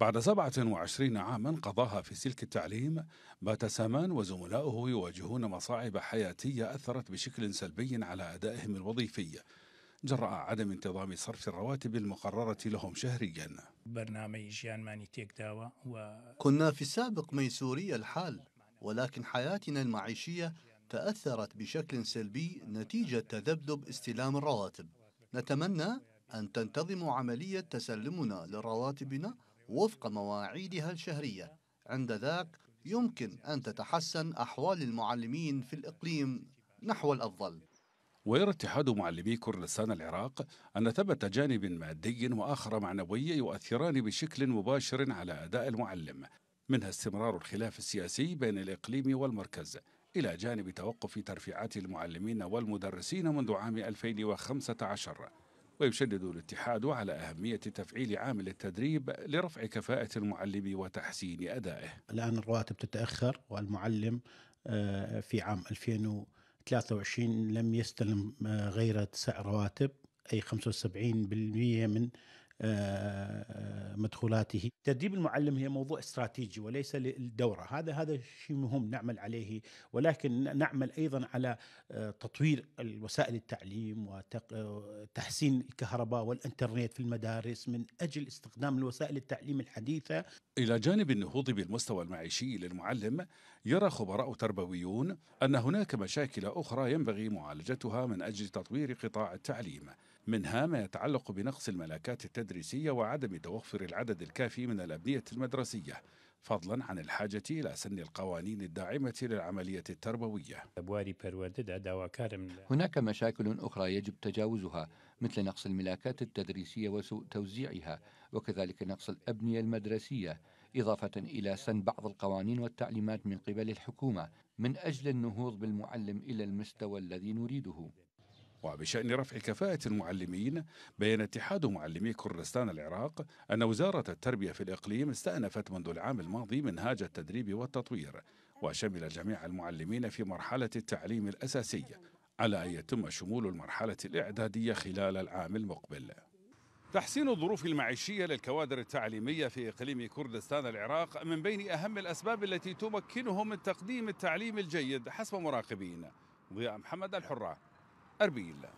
بعد 27 عاما قضاها في سلك التعليم بات سامان وزملاؤه يواجهون مصاعب حياتية أثرت بشكل سلبي على أدائهم الوظيفي جراء عدم انتظام صرف الرواتب المقررة لهم شهريا برنامج تيك و... كنا في السابق ميسوري الحال ولكن حياتنا المعيشية تأثرت بشكل سلبي نتيجة تذبذب استلام الرواتب نتمنى أن تنتظم عملية تسلمنا لرواتبنا وفق مواعيدها الشهرية عند ذاك يمكن أن تتحسن أحوال المعلمين في الإقليم نحو الأفضل ويرى اتحاد معلمي كردستان العراق أن ثبت جانب مادي وآخر معنوي يؤثران بشكل مباشر على أداء المعلم منها استمرار الخلاف السياسي بين الإقليم والمركز إلى جانب توقف ترفيعات المعلمين والمدرسين منذ عام 2015 ويشدد الاتحاد على أهمية تفعيل عامل التدريب لرفع كفاءة المعلم وتحسين أدائه الآن الرواتب تتأخر والمعلم آه، في عام 2023 لم يستلم آه، غير تسع رواتب أي 75% من آه، مدخولاته تدريب المعلم هي موضوع استراتيجي وليس للدورة هذا هذا شيء مهم نعمل عليه ولكن نعمل أيضا على آه، تطوير وسائل التعليم وتحسين آه، الكهرباء والإنترنت في المدارس من أجل استخدام الوسائل التعليم الحديثة إلى جانب النهوض بالمستوى المعيشي للمعلم يرى خبراء تربويون أن هناك مشاكل أخرى ينبغي معالجتها من أجل تطوير قطاع التعليم منها ما يتعلق بنقص الملاكات التدريسية وعدم توفر العدد الكافي من الأبنية المدرسية فضلا عن الحاجة إلى سن القوانين الداعمة للعملية التربوية هناك مشاكل أخرى يجب تجاوزها مثل نقص الملاكات التدريسية وسوء توزيعها وكذلك نقص الأبنية المدرسية إضافة إلى سن بعض القوانين والتعليمات من قبل الحكومة من أجل النهوض بالمعلم إلى المستوى الذي نريده وبشأن رفع كفاءة المعلمين بين اتحاد معلمي كردستان العراق أن وزارة التربية في الإقليم استأنفت منذ العام الماضي منهاج التدريب والتطوير وشمل جميع المعلمين في مرحلة التعليم الأساسي على أن يتم شمول المرحلة الإعدادية خلال العام المقبل تحسين الظروف المعيشية للكوادر التعليمية في إقليم كردستان العراق من بين أهم الأسباب التي تمكنهم من تقديم التعليم الجيد حسب مراقبين ضياء محمد الحرة حربي لا